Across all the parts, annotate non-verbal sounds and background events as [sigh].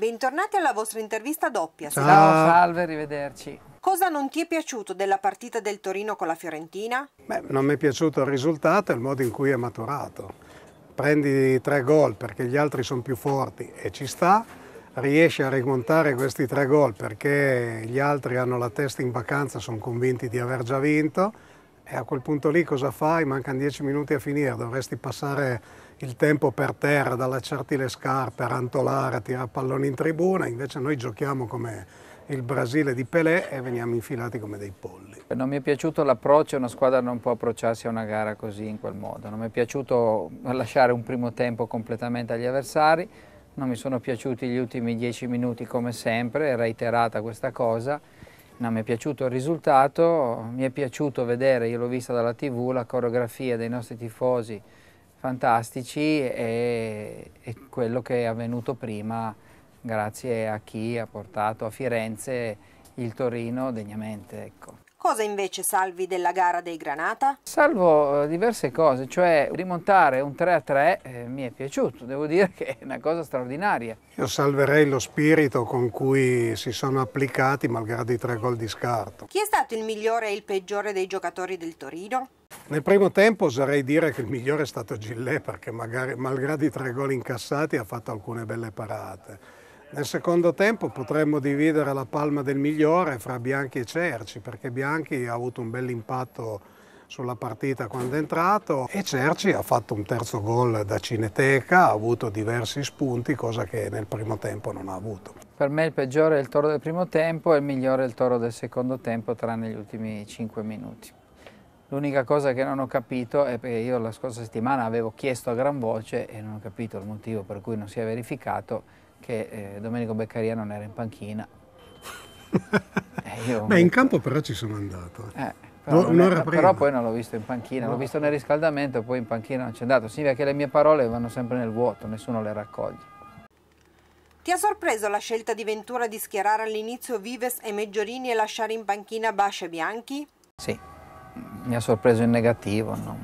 Bentornati alla vostra intervista doppia. Ciao, Ciao salve, arrivederci. Cosa non ti è piaciuto della partita del Torino con la Fiorentina? Beh, non mi è piaciuto il risultato e il modo in cui è maturato. Prendi tre gol perché gli altri sono più forti e ci sta, riesci a rimontare questi tre gol perché gli altri hanno la testa in vacanza, sono convinti di aver già vinto e a quel punto lì cosa fai? Mancano dieci minuti a finire, dovresti passare il tempo per terra, ad allacciarti le scarpe, a rantolare, a tirare palloni in tribuna, invece noi giochiamo come il Brasile di Pelé e veniamo infilati come dei polli. Non mi è piaciuto l'approccio, una squadra non può approcciarsi a una gara così in quel modo, non mi è piaciuto lasciare un primo tempo completamente agli avversari, non mi sono piaciuti gli ultimi dieci minuti come sempre, è reiterata questa cosa, non mi è piaciuto il risultato, mi è piaciuto vedere, io l'ho vista dalla tv, la coreografia dei nostri tifosi fantastici e, e quello che è avvenuto prima grazie a chi ha portato a Firenze il Torino degnamente. Ecco. Cosa invece salvi della gara dei Granata? Salvo eh, diverse cose, cioè rimontare un 3-3 a eh, mi è piaciuto, devo dire che è una cosa straordinaria. Io salverei lo spirito con cui si sono applicati malgrado i tre gol di scarto. Chi è stato il migliore e il peggiore dei giocatori del Torino? Nel primo tempo oserei dire che il migliore è stato Gillet perché magari, malgrado i tre gol incassati ha fatto alcune belle parate nel secondo tempo potremmo dividere la palma del migliore fra Bianchi e Cerci, perché Bianchi ha avuto un bel impatto sulla partita quando è entrato e Cerci ha fatto un terzo gol da Cineteca, ha avuto diversi spunti, cosa che nel primo tempo non ha avuto. Per me il peggiore è il toro del primo tempo e il migliore è il toro del secondo tempo, tranne gli ultimi 5 minuti. L'unica cosa che non ho capito è perché io la scorsa settimana avevo chiesto a gran voce e non ho capito il motivo per cui non si è verificato che eh, Domenico Beccaria non era in panchina. [laughs] eh, Beh, in campo però ci sono andato. Eh, eh però, no, era, però, poi non l'ho visto in panchina, no. l'ho visto nel riscaldamento, e poi in panchina non c'è andato. Significa che le mie parole vanno sempre nel vuoto, nessuno le raccoglie. Ti ha sorpreso la scelta di Ventura di schierare all'inizio Vives e Meggiorini e lasciare in panchina Bascia e Bianchi? Sì, mi ha sorpreso in negativo. No?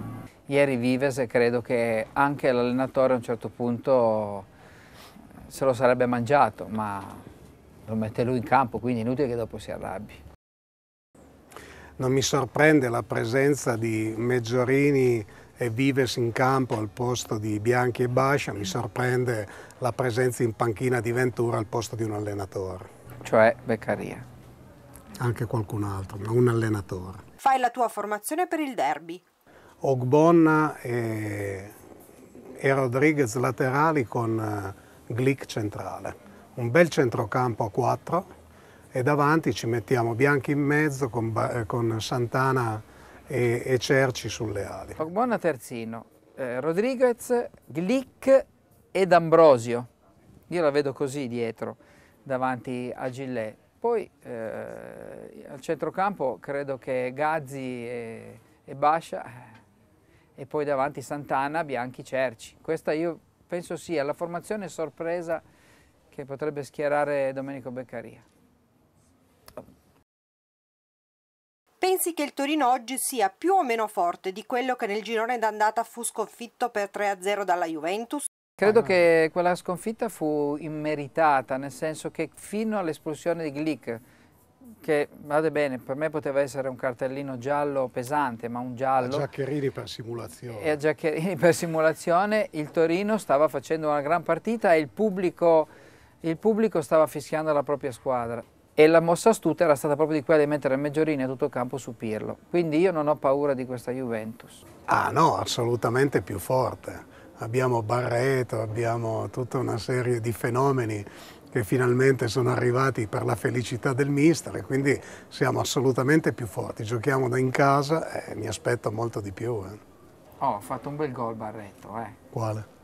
Ieri Vives credo che anche l'allenatore a un certo punto se lo sarebbe mangiato, ma lo mette lui in campo, quindi inutile che dopo si arrabbi. Non mi sorprende la presenza di Meggiorini e Vives in campo al posto di Bianchi e Bascia, mi sorprende la presenza in panchina di Ventura al posto di un allenatore. Cioè Beccaria. Anche qualcun altro, ma un allenatore. Fai la tua formazione per il derby. Ogbonna e, e Rodriguez laterali con eh, Glick centrale, un bel centrocampo a 4 e davanti ci mettiamo Bianchi in mezzo con, eh, con Santana e, e, Cerci sulle ali. Buona Terzino, eh, Rodriguez, Glick ed Ambrosio. Io la vedo così dietro, davanti a Gillet. Poi eh, al centrocampo credo che Gazzi e, e Bascia eh, e poi davanti Santana, Bianchi, Cerci. Questa io penso sia la formazione sorpresa che potrebbe schierare Domenico Beccaria. Pensi che il Torino oggi sia più o meno forte di quello che nel girone d'andata fu sconfitto per 3-0 dalla Juventus? Credo ah. che quella sconfitta fu immeritata, nel senso che fino all'espulsione di Glick, che vada bene, per me poteva essere un cartellino giallo pesante, ma un giallo... A Giaccherini per simulazione. E a Giaccherini per simulazione il Torino stava facendo una gran partita e il pubblico, il pubblico stava fischiando la propria squadra. E la mossa astuta era stata proprio di quella di mettere Meggiorini a tutto campo su Pirlo. Quindi io non ho paura di questa Juventus. Ah no, assolutamente più forte. Abbiamo Barreto, abbiamo tutta una serie di fenomeni che finalmente sono arrivati per la felicità del mister e quindi siamo assolutamente più forti, giochiamo da in casa e mi aspetto molto di più. Eh. Oh, ha fatto un bel gol Barretto, eh. Quale?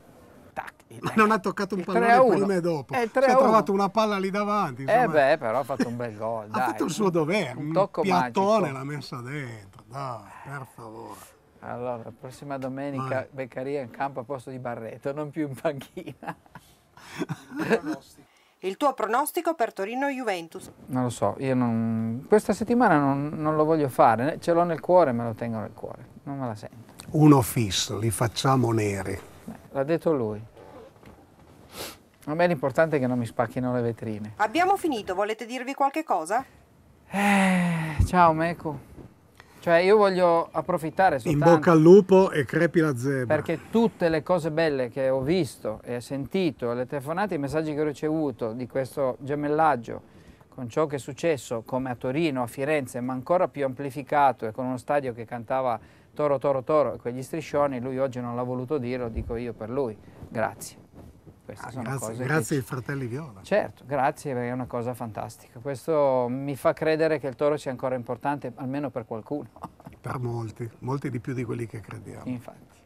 Ma non ha toccato un pallone prima e dopo. Eh, si è trovato una palla lì davanti. Eh, insomma. Eh beh, però ha fatto un bel gol. [laughs] ha fatto il suo dovere. Un, un piattone l'ha messa dentro. Dai, per favore. Allora, la prossima domenica Vai. Beccaria in campo a posto di Barretto, non più in panchina. [laughs] [laughs] Il tuo pronostico per Torino-Juventus? Non lo so, io non... questa settimana non, non, lo voglio fare, ce l'ho nel cuore, me lo tengo nel cuore, non me la sento. Uno fisso, li facciamo neri. L'ha detto lui. A me l'importante è che non mi spacchino le vetrine. Abbiamo finito, volete dirvi qualche cosa? Eh, ciao Meco. Cioè io voglio approfittare soltanto. In bocca al lupo e crepi la zebra. Perché tutte le cose belle che ho visto e sentito, le telefonate, i messaggi che ho ricevuto di questo gemellaggio con ciò che è successo come a Torino, a Firenze, ma ancora più amplificato e con uno stadio che cantava Toro, Toro, Toro e quegli striscioni, lui oggi non l'ha voluto dire, lo dico io per lui. Grazie. Queste ah, sono grazie, cose grazie ai fratelli Viola. Certo, grazie è una cosa fantastica. Questo mi fa credere che il toro sia ancora importante, almeno per qualcuno. Per molti, molti di più di quelli che crediamo. Infatti.